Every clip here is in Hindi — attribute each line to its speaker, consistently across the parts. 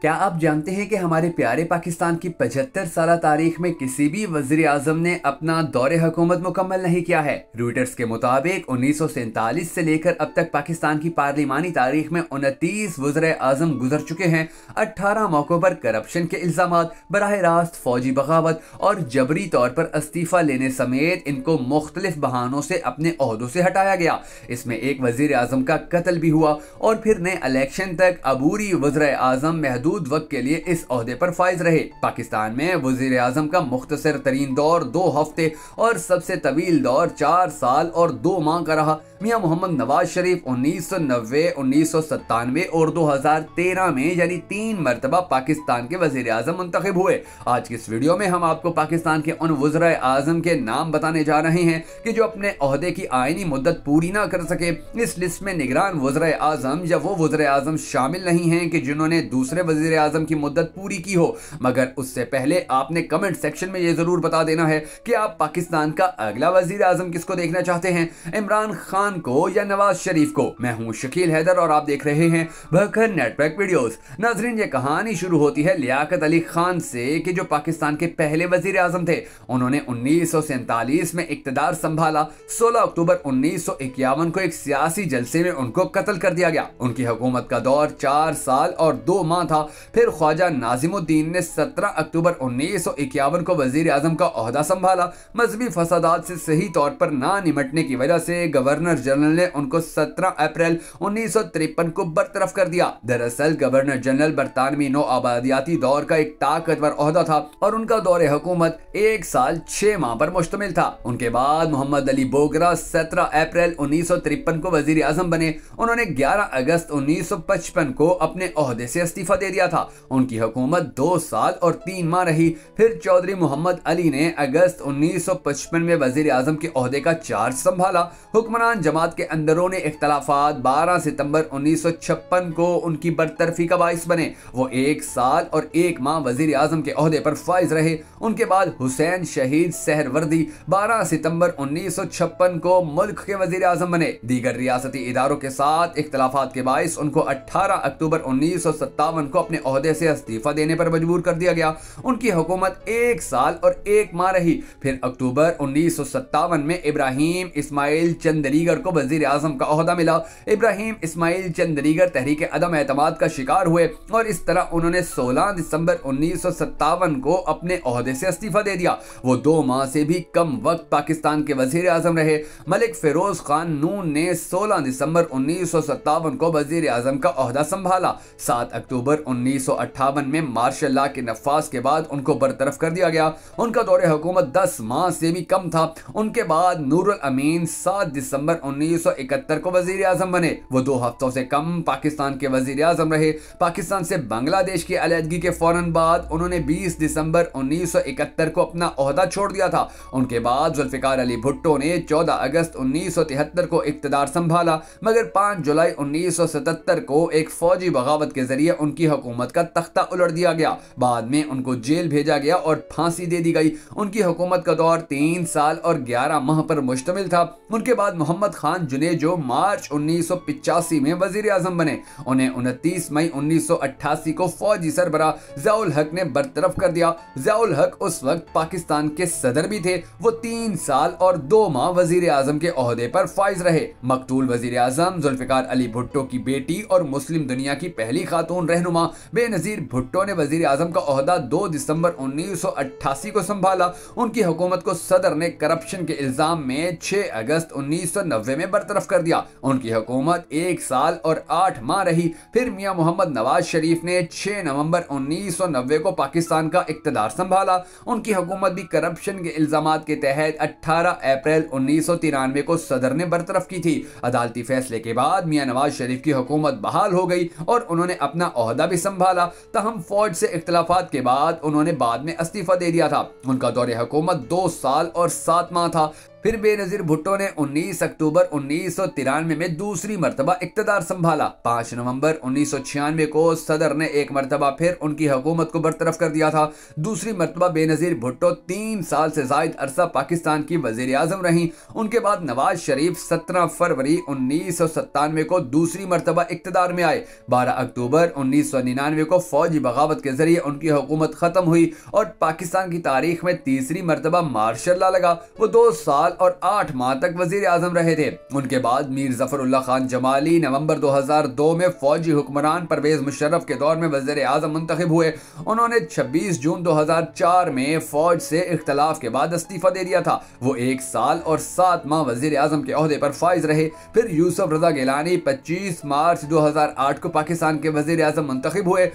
Speaker 1: क्या आप जानते हैं कि हमारे प्यारे पाकिस्तान की पचहत्तर साल तारीख में किसी भी वजीर आजम ने अपना दौरे हुकूमत मुकम्मल नहीं किया है रूटर्स के मुताबिक उन्नीस से लेकर अब तक पाकिस्तान की पार्लिमानी तारीख में उनतीस वजर आजम गुजर चुके हैं अठारह मौकों पर करप्शन के इल्जाम बरह रास्त फौजी बगावत और जबरी तौर पर इस्तीफा लेने समेत इनको मुख्तलिफ बहानों से अपने अहदों से हटाया गया इसमें एक वजीर अजम का कत्ल भी हुआ और फिर नए इलेक्शन तक अबूरी वजर आजम महदूद बेहदूद वक्त के लिए इस अहदे पर फायज रहे पाकिस्तान में वजीर आजम का मुख्तर तरीन दौर दो हफ्ते और सबसे तवील दौर चार साल और दो माह का रहा मियाँ मोहम्मद नवाज शरीफ उन्नीस सौ नब्बे उन्नीस सौ सत्तानवे और दो हजार तेरह में यानी तीन मरतबा पाकिस्तान के वजीर आजम मुंतखब हुए आज के इस वीडियो में हम आपको पाकिस्तान के उन वज्र आजम के नाम बताने जा रहे हैं की जो अपने अहदे की आयनी मुद्दत पूरी ना कर सके इस लिस्ट में निगरान वजर आजम या वो वजर आजम शामिल नहीं है की जिन्होंने दूसरे वजीर आजम की मुद्दत पूरी की हो मगर उससे पहले आपने कमेंट सेक्शन में यह ज़रूर बता देना है कि आप पाकिस्तान का अगला वजीर आजम किसको देखना चाहते हैं इमरान खान को या नवाज शरीफ को मैं हूँ शकील हैदर और आप देख रहे हैं भखर नेटवर्क वीडियो नाजरीन ये कहानी शुरू होती है लियाकत अली खान से कि जो पाकिस्तान के पहले वजीर आजम थे उन्होंने उन्नीस में इकतदार संभाला 16 अक्टूबर उन्नीस को एक सियासी जलसे में उनको कत्ल कर दिया गया उनकी हुकूमत का दौर चार साल और दो माह था फिर ख्वाजा नाजिमुद्दीन ने 17 अक्टूबर उन्नीस को वजीर अजम का अहदा संभाला मजहबी फसादात से सही तौर पर ना निमटने की वजह से गवर्नर जनरल ने उनको 17 अप्रैल उन्नीस को बरतरफ कर दिया दरअसल गवर्नर जनरल बरतानवी नौ आबादियाती दौर का एक ताकतवर अहदा था और उनका दौर हुकूमत एक साल छह माह पर मुश्तमिल था उनके बाद मोहम्मद अली बोगरा सत्रह अप्रैल उन्नीस को वजीर आजम बने उन्होंने ग्यारह अगस्त उन्नीस को अपने अहदे से इस्तीफा दे दिया दिया था उनकी हुकूमत दो साल और तीन माह रही फिर चौधरी मोहम्मद अली ने अगस्त 1955 में वजीर आजम के अहदे का चार्ज संभाला हुक्मरान जमात के अंदरों ने इख्तलाफात 12 सितंबर 1956 को उनकी बरतरफी का बायस बने वो एक साल और एक माह वजीर आजम के अहदे पर फायज रहे उनके बाद हुसैन शहीद सहरवर्दी 12 सितंबर 1956 को मुल्क के वजीर आजम बने दीगर रियासती इदारों के साथ इख्तलाफात के बायस उनको 18 अक्टूबर उन्नीस को अपने अहदे से इस्तीफा देने पर मजबूर कर दिया गया उनकी हुकूमत एक साल और एक माह रही फिर अक्टूबर उन्नीस में इब्राहिम इस्माइल चंदरीगर को वजीर आजम का अहदा मिला इब्राहिम इस्माइल चंदरीगर तहरीक अदम एतम का शिकार हुए और इस तरह उन्होंने 16 दिसंबर उन्नीस को अपने अहदे से इस्तीफा दे दिया वो दो माह से भी कम वक्त पाकिस्तान के वजीर आजम रहे मलिक फिरोज खान नून ने 16 दिसंबर उन्नीस को वजीर आजम का अहदा संभाला 7 अक्टूबर उन्नीस में मार्शल ला के नफाज के बाद उनको बरतरफ कर दिया गया उनका दौर हुकूमत दस माह से भी कम था उनके बाद नूरुल अमीन सात दिसंबर 1971 को वजीर आजम बने वो दो हफ्तों से कम पाकिस्तान के वजीर आजम रहे पाकिस्तान से बांग्लादेश की अलहदगी के फौरन बाद उन्होंने बीस दिसंबर 1971 को अपना अहदा छोड़ दिया था उनके बाद जुल्फ़िकार अली भुट्टो ने 14 अगस्त 1973 को इकतदार संभाला मगर 5 जुलाई 1977 को एक फौजी बगावत के जरिए उनकी हुकूमत हुकूमत का तख्ता उलट दिया गया बाद में उनको जेल भेजा गया और फांसी दे दी गई उनकी हुकूमत का दौर तीन साल और ग्यारह माह पर मुश्तमिल था उनके बाद मोहम्मद खान जुने जो मार्च उन्नीस में वजीर आजम बने उन्हें उनतीस मई उन्नीस को फौजी सरबरा जयाल हक ने बरतरफ कर दिया जयाउल हक उस वक्त पाकिस्तान के सदर भी थे वो तीन साल और दो माह वजीर आजम के अहदे पर फाइज रहे मकतूल वजीर आजम जुल्फिकार अली भुट्टो की बेटी और मुस्लिम दुनिया की पहली खातून रहनुमा बेनजीर भुट्टो ने वजीर आजम का अहदा दो दिसंबर 1988 को संभाला उनकी हुकूमत को सदर ने करप्शन के इल्जाम में 6 अगस्त 1990 में बरतरफ कर दिया उनकी हुकूमत एक साल और आठ माह रही फिर मियाँ मोहम्मद नवाज शरीफ ने 6 नवंबर 1990 को पाकिस्तान का इकतदार संभाला उनकी हुकूमत भी करप्शन के इल्जाम के तहत अठारह अप्रैल 1993 को सदर ने बरतरफ की थी अदालती फैसले के बाद मियाँ नवाज शरीफ की हुकूमत बहाल हो गई और उन्होंने अपना अहदा भी संभाला तहम फौज से इख्तलाफ के बाद उन्होंने बाद में इस्तीफा दे दिया था उनका दौरे हुकूमत दो साल और सात माह था फिर बेनजीर भुट्टो ने 19 अक्टूबर उन्नीस में दूसरी मरतबा इकतदार संभाला 5 नवंबर उन्नीस को सदर ने एक मरतबा फिर उनकी हुकूमत को बरतरफ कर दिया था दूसरी मरतबा बेनजीर भुट्टो तीन साल से जायद अरसा पाकिस्तान की वजीर अजम रही उनके बाद नवाज शरीफ सत्रह फरवरी उन्नीस को दूसरी मरतबा इकतदार में आए बारह अक्टूबर उन्नीस को फौजी बगावत के जरिए उनकी हुकूमत खत्म हुई और पाकिस्तान की तारीख में तीसरी मरतबा मार्शल लगा वो दो साल साल और आठ माह तक वजीर आजम रहे थे उनके बाद मीर जफर खान जमाली नवंबर 2002 में फौजी हुक्मरान परवेज मुशर्रफ के दौर में वजीर आजम मुंतब हुए उन्होंने 26 जून 2004 में फौज से इख्तलाफ के बाद इस्तीफा दे दिया था वो एक साल और सात माह वजीर आजम के अहदे पर फाइज रहे फिर यूसुफ रजा गिलानी पच्चीस मार्च आठ को पाकिस्तान के वजीर आजम मुंतब हुए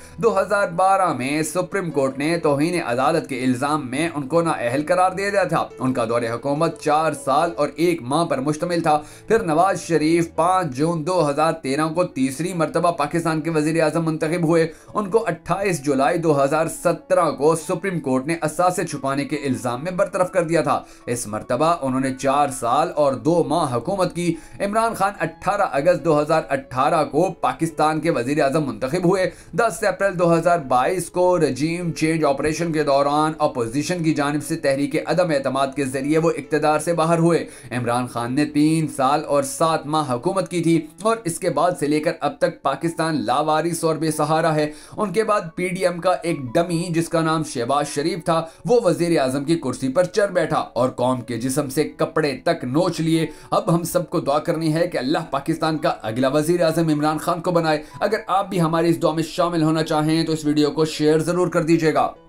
Speaker 1: बारह में सुप्रीम कोर्ट ने तोहन अदालत के इल्ज़ाम में उनको ना अहल करार दे दिया था उनका दौरे हुकूमत चार चार साल और एक माह पर मुश्तमिल था फिर नवाज शरीफ पाँच जून दो हज़ार तेरह को तीसरी मरतबा पाकिस्तान के वजीर अजम मंतखब हुए उनको अट्ठाईस जुलाई दो हज़ार सत्रह को सुप्रीम कोर्ट ने असासे छुपाने के इल्ज़ाम में बरतरफ कर दिया था इस मरतबा उन्होंने चार साल और दो माह हुकूमत की इमरान खान अट्ठारह अगस्त दो हज़ार अट्ठारह को पाकिस्तान के वजीर अजम मंतखब हुए दस अप्रैल दो हज़ार बाईस को रजीम चेंज ऑपरेशन के दौरान अपोजिशन की जानब से तहरीक अदम अतमाद के जरिए वो इकतदार से से बाहर हुए इमरान खान ने तीन साल और सात माह हुकूमत की थी और इसके बाद से लेकर अब तक पाकिस्तान लावारिस और बेसहारा है उनके बाद पी का एक डमी जिसका नाम शहबाज शरीफ था वो वजीर आजम की कुर्सी पर चर बैठा और कौम के जिसम से कपड़े तक नोच लिए अब हम सबको दुआ करनी है कि अल्लाह पाकिस्तान का अगला वजीर आजम इमरान खान को बनाए अगर आप भी हमारी इस दुआ में शामिल होना चाहें तो इस वीडियो को शेयर जरूर कर दीजिएगा